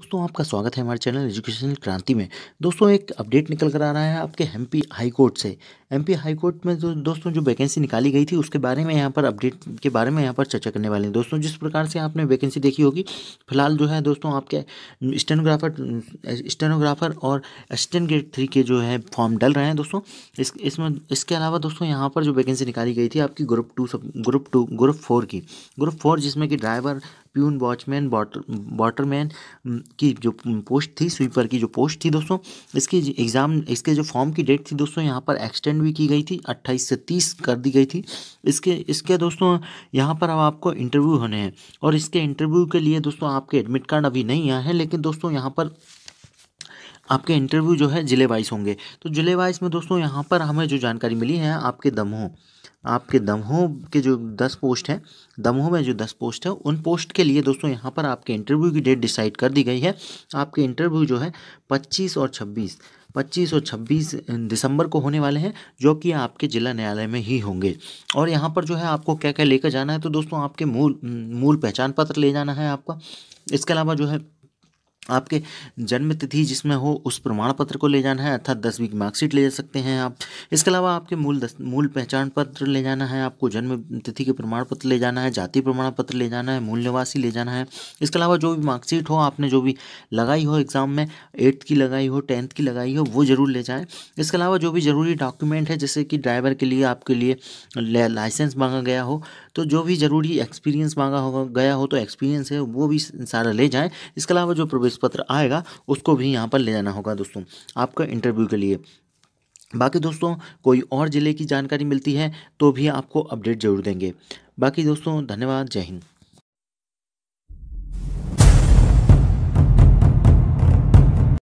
दोस्तों आपका स्वागत है हमारे चैनल एजुकेशनल क्रांति में दोस्तों एक अपडेट निकल कर आ रहा है आपके एमपी हाई कोर्ट से एमपी हाई कोर्ट में जो दोस्तों जो वैकेंसी निकाली गई थी उसके बारे में यहाँ पर अपडेट के बारे में यहाँ पर चर्चा करने वाले हैं दोस्तों जिस प्रकार से आपने वैकेंसी देखी होगी फिलहाल जो है दोस्तों आपके स्टेनोग्राफर स्टेनोग्राफर और असिस्टेंट ग्रेड थ्री के जो है फॉर्म डल रहे हैं दोस्तों इस इसमें इसके अलावा दोस्तों यहाँ पर जो वैकेंसी निकाली गई थी आपकी ग्रुप टू सब ग्रुप टू ग्रुप फोर की ग्रुप फोर जिसमें कि driver peon watchman water waterman की जो पोस्ट थी स्वीपर की जो पोस्ट थी दोस्तों इसकी एग्ज़ाम इसके जो फॉर्म की डेट थी दोस्तों यहाँ पर एक्सटेंड भी की गई थी अट्ठाईस से तीस कर दी गई थी इसके इसके दोस्तों यहाँ पर अब आपको इंटरव्यू होने हैं और इसके इंटरव्यू के लिए दोस्तों आपके एडमिट कार्ड अभी नहीं आए हैं लेकिन दोस्तों यहाँ पर आपके इंटरव्यू जो है जिले वाइज होंगे तो जिले वाइज में दोस्तों यहाँ पर हमें जो जानकारी मिली है आपके दमोह आपके दमहों के जो दस पोस्ट हैं दमहों में जो दस पोस्ट है उन पोस्ट के लिए दोस्तों यहाँ पर आपके इंटरव्यू की डेट डिसाइड कर दी गई है आपके इंटरव्यू जो है पच्चीस और छब्बीस पच्चीस और छब्बीस दिसंबर को होने वाले हैं जो कि आपके ज़िला न्यायालय में ही होंगे और यहाँ पर जो है आपको क्या क्या लेकर जाना है तो दोस्तों आपके मूल मूल पहचान पत्र ले जाना है आपका इसके अलावा जो है आपके जन्म तिथि जिसमें हो उस प्रमाण पत्र को ले जाना है अर्थात दसवीं की मार्कशीट ले जा सकते हैं आप इसके अलावा आपके मूल दस, मूल पहचान पत्र ले जाना है आपको जन्म तिथि के प्रमाण पत्र ले जाना है जाति प्रमाण पत्र ले जाना है मूल निवासी ले जाना है इसके अलावा जो भी मार्कशीट हो आपने जो भी लगाई हो एग्ज़ाम में एट्थ की लगाई हो टेंथ की लगाई हो वो ज़रूर ले जाएँ इसके अलावा जो भी ज़रूरी डॉक्यूमेंट है जैसे कि ड्राइवर के लिए आपके लिए लाइसेंस मांगा गया हो तो जो भी ज़रूरी एक्सपीरियंस मांगा होगा गया हो तो एक्सपीरियंस है वो भी सारा ले जाएँ इसके अलावा जो प्रवेश पत्र आएगा उसको भी यहाँ पर ले जाना होगा दोस्तों आपका इंटरव्यू के लिए बाकी दोस्तों कोई और ज़िले की जानकारी मिलती है तो भी आपको अपडेट जरूर देंगे बाकी दोस्तों धन्यवाद जय हिंद